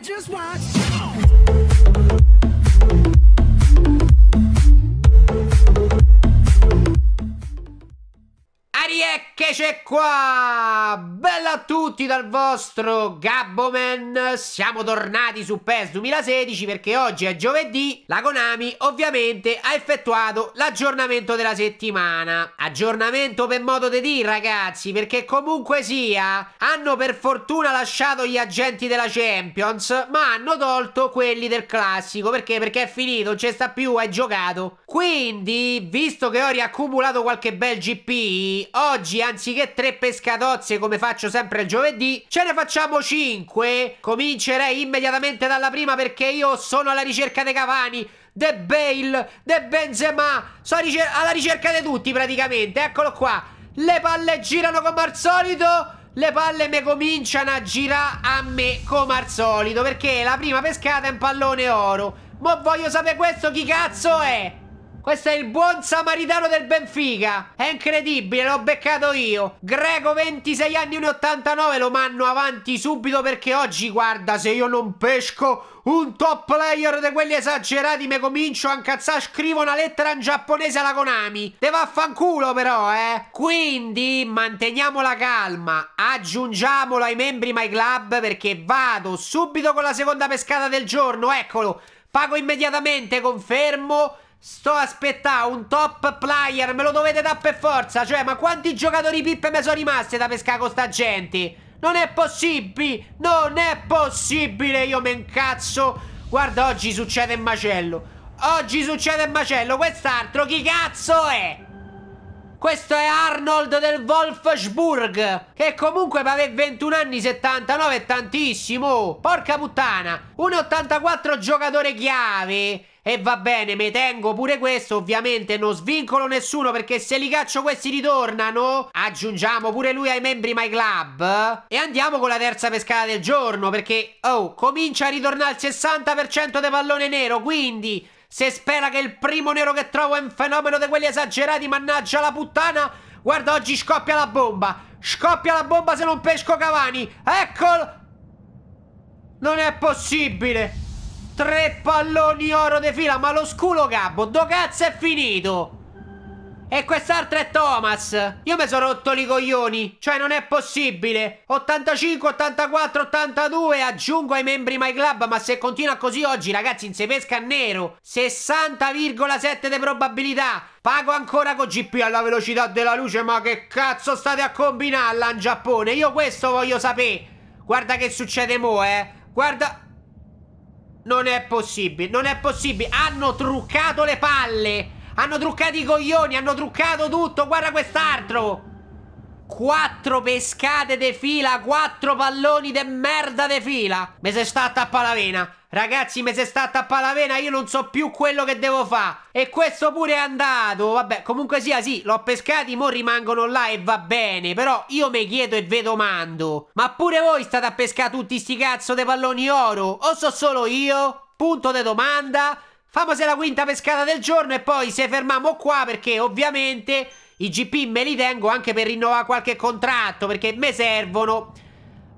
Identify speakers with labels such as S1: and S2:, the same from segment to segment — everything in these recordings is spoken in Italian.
S1: could just watch. Cari eccoci qua! Bella a tutti dal vostro Gabboman! Siamo tornati su PES 2016 perché oggi è giovedì. La Konami ovviamente ha effettuato l'aggiornamento della settimana. Aggiornamento per modo di dire ragazzi perché comunque sia hanno per fortuna lasciato gli agenti della Champions ma hanno tolto quelli del classico perché? Perché è finito, non c'è sta più, è giocato. Quindi visto che ho riaccumulato qualche bel GP Oggi, anziché tre pescatozze come faccio sempre il giovedì, ce ne facciamo cinque. Comincerei immediatamente dalla prima perché io sono alla ricerca dei Cavani. De Bale, De Benzema, sono ricer alla ricerca di tutti praticamente, eccolo qua. Le palle girano come al solito, le palle mi cominciano a girare a me come al solito, perché la prima pescata è un pallone oro. Ma voglio sapere questo chi cazzo è? Questo è il buon samaritano del Benfica. È incredibile, l'ho beccato io. Greco 26 anni 1,89 lo mando avanti subito perché oggi, guarda, se io non pesco un top player di quelli esagerati mi comincio a incazzare, scrivo una lettera in giapponese alla Konami. Te vaffanculo però, eh. Quindi manteniamo la calma, aggiungiamolo ai membri My Club perché vado subito con la seconda pescata del giorno, eccolo. Pago immediatamente, confermo. Sto aspettando un top player, me lo dovete dare per forza. Cioè, ma quanti giocatori pippe mi sono rimasti da pescare con sta gente? Non è possibile, non è possibile, io me incazzo. Guarda, oggi succede il macello. Oggi succede il macello, quest'altro chi cazzo è? Questo è Arnold del Wolfsburg, che comunque per avere 21 anni 79 è tantissimo. Porca puttana, 1,84 giocatore chiave e va bene, mi tengo pure questo. Ovviamente non svincolo nessuno perché se li caccio questi ritornano. Aggiungiamo pure lui ai membri My Club. E andiamo con la terza pescata del giorno perché, oh, comincia a ritornare il 60% del pallone nero. Quindi, se spera che il primo nero che trovo è un fenomeno di quelli esagerati, mannaggia la puttana, guarda oggi scoppia la bomba. Scoppia la bomba se non pesco Cavani. Eccolo! Non è possibile! Tre palloni oro di fila, ma lo sculo gabbo, do cazzo è finito? E quest'altra è Thomas. Io mi sono rotto i coglioni. Cioè, non è possibile. 85, 84, 82. Aggiungo ai membri My Club. Ma se continua così oggi, ragazzi, in se pesca nero. 60,7 di probabilità. Pago ancora con GP alla velocità della luce. Ma che cazzo state a combinarla in Giappone? Io questo voglio sapere. Guarda che succede mo, eh. Guarda. Non è possibile, non è possibile. Hanno truccato le palle. Hanno truccato i coglioni, hanno truccato tutto. Guarda quest'altro. Quattro pescate de fila, quattro palloni de merda de fila. Me se sta a palavena. Ragazzi, mi si stata a palavena, io non so più quello che devo fare. E questo pure è andato. Vabbè, comunque sia, sì, l'ho pescati, mo rimangono là e va bene. Però io mi chiedo e ve domando. Ma pure voi state a pescare tutti sti cazzo dei palloni oro? O so solo io? Punto di domanda. Famose la quinta pescata del giorno e poi se fermiamo qua perché ovviamente... I GP me li tengo anche per rinnovare qualche contratto Perché me servono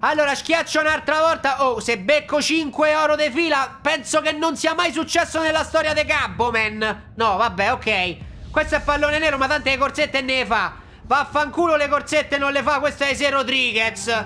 S1: Allora schiaccio un'altra volta Oh se becco 5 oro di fila Penso che non sia mai successo nella storia di Gabboman No vabbè ok Questo è pallone nero ma tante corsette ne fa Vaffanculo le corsette non le fa Questo è Ese Rodriguez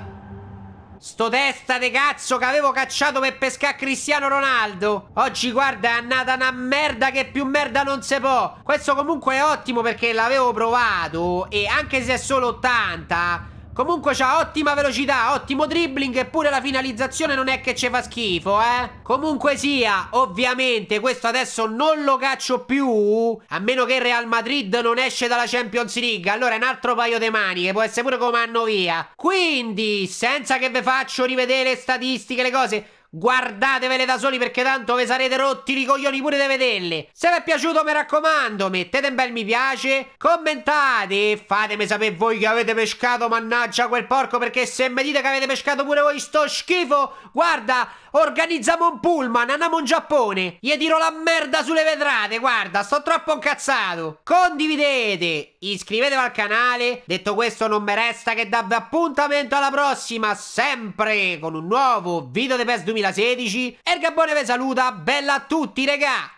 S1: Sto testa di cazzo che avevo cacciato per pescare Cristiano Ronaldo. Oggi guarda è andata una merda che più merda non se può. Questo comunque è ottimo perché l'avevo provato e anche se è solo 80... Comunque c'ha ottima velocità, ottimo dribbling Eppure la finalizzazione non è che ci fa schifo, eh Comunque sia, ovviamente questo adesso non lo caccio più A meno che il Real Madrid non esce dalla Champions League Allora è un altro paio di maniche, può essere pure come anno via Quindi, senza che ve faccio rivedere statistiche, le cose Guardatevele da soli perché tanto ve sarete rotti i coglioni pure di vederle. Se vi è piaciuto mi raccomando mettete un bel mi piace, commentate e fatemi sapere voi che avete pescato mannaggia quel porco perché se mi dite che avete pescato pure voi sto schifo, guarda, organizziamo un pullman, andiamo in Giappone, gli tiro la merda sulle vetrate, guarda, sto troppo incazzato. Condividete, iscrivetevi al canale, detto questo non mi resta che darvi appuntamento alla prossima, sempre con un nuovo video di PES 2000. 2016 e il Gabbone vi saluta, bella a tutti regà!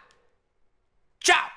S1: Ciao!